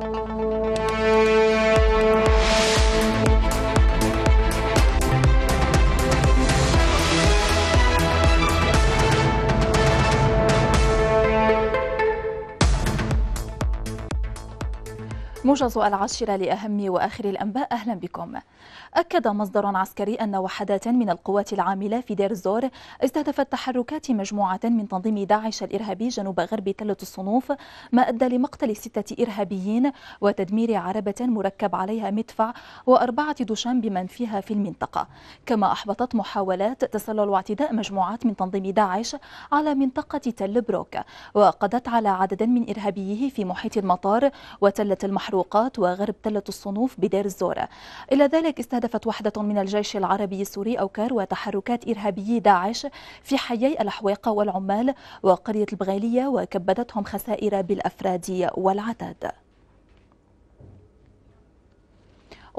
thank you موجز العاشرة لأهم وآخر الأنباء أهلا بكم أكد مصدر عسكري أن وحدات من القوات العاملة في دير الزور استهدفت تحركات مجموعة من تنظيم داعش الإرهابي جنوب غرب تلة الصنوف ما أدى لمقتل ستة إرهابيين وتدمير عربة مركب عليها مدفع وأربعة دشام بمن فيها في المنطقة كما أحبطت محاولات تسلل واعتداء مجموعات من تنظيم داعش على منطقة تل بروك وقضت على عدد من إرهابيه في محيط المطار وتلة المحافظة المحروقات وغرب تلة الصنوف بدير الزور إلى ذلك استهدفت وحدة من الجيش العربي السوري أوكار وتحركات إرهابيي داعش في حيي الحويقة والعمال وقرية البغالية وكبدتهم خسائر بالأفراد والعتاد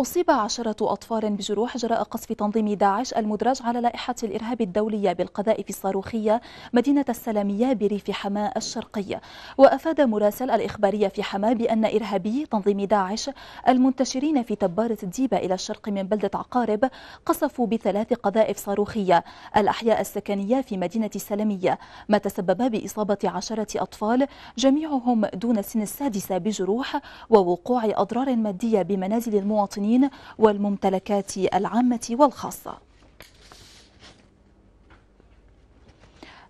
أصيب عشرة أطفال بجروح جراء قصف تنظيم داعش المدرج على لائحة الإرهاب الدولية بالقذائف الصاروخية مدينة السلامية بريف حماة الشرقية وأفاد مراسل الإخبارية في حماة بأن إرهابي تنظيم داعش المنتشرين في تبارة الديبة إلى الشرق من بلدة عقارب قصفوا بثلاث قذائف صاروخية الأحياء السكنية في مدينة السلامية ما تسبب بإصابة عشرة أطفال جميعهم دون سن السادسة بجروح ووقوع أضرار مادية بمنازل المواطنين المواطنين والممتلكات العامة والخاصة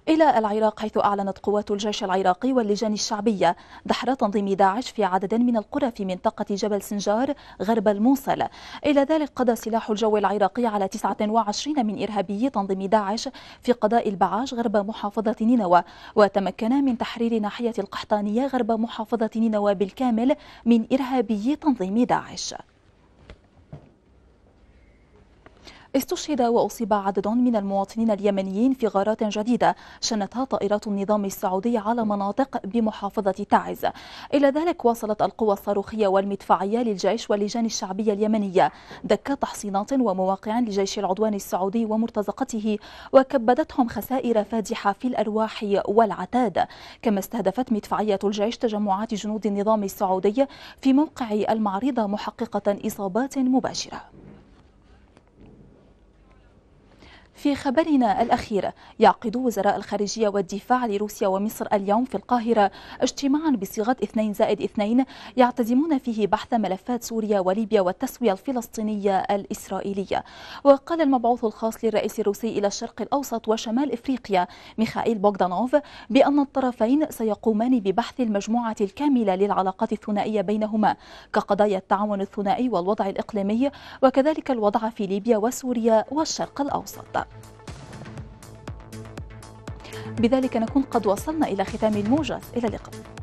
إلى العراق حيث أعلنت قوات الجيش العراقي واللجان الشعبية دحر تنظيم داعش في عدد من القرى في منطقة جبل سنجار غرب الموصل إلى ذلك قضى سلاح الجو العراقي على 29 من إرهابي تنظيم داعش في قضاء البعاش غرب محافظة نينوى وتمكنا من تحرير ناحية القحطانية غرب محافظة نينوى بالكامل من إرهابي تنظيم داعش استشهد وأصيب عدد من المواطنين اليمنيين في غارات جديدة شنتها طائرات النظام السعودي على مناطق بمحافظة تعز إلى ذلك واصلت القوى الصاروخية والمدفعية للجيش واللجان الشعبية اليمنية دك تحصينات ومواقع لجيش العدوان السعودي ومرتزقته وكبدتهم خسائر فادحة في الأرواح والعتاد كما استهدفت مدفعية الجيش تجمعات جنود النظام السعودي في موقع المعرضة محققة إصابات مباشرة في خبرنا الأخير يعقد وزراء الخارجية والدفاع لروسيا ومصر اليوم في القاهرة اجتماعا بصيغة 2 زائد 2 يعتزمون فيه بحث ملفات سوريا وليبيا والتسوية الفلسطينية الإسرائيلية وقال المبعوث الخاص للرئيس الروسي إلى الشرق الأوسط وشمال إفريقيا ميخائيل بوغدانوف بأن الطرفين سيقومان ببحث المجموعة الكاملة للعلاقات الثنائية بينهما كقضايا التعاون الثنائي والوضع الإقليمي وكذلك الوضع في ليبيا وسوريا والشرق الأوسط بذلك نكون قد وصلنا إلى ختام الموجز إلى اللقاء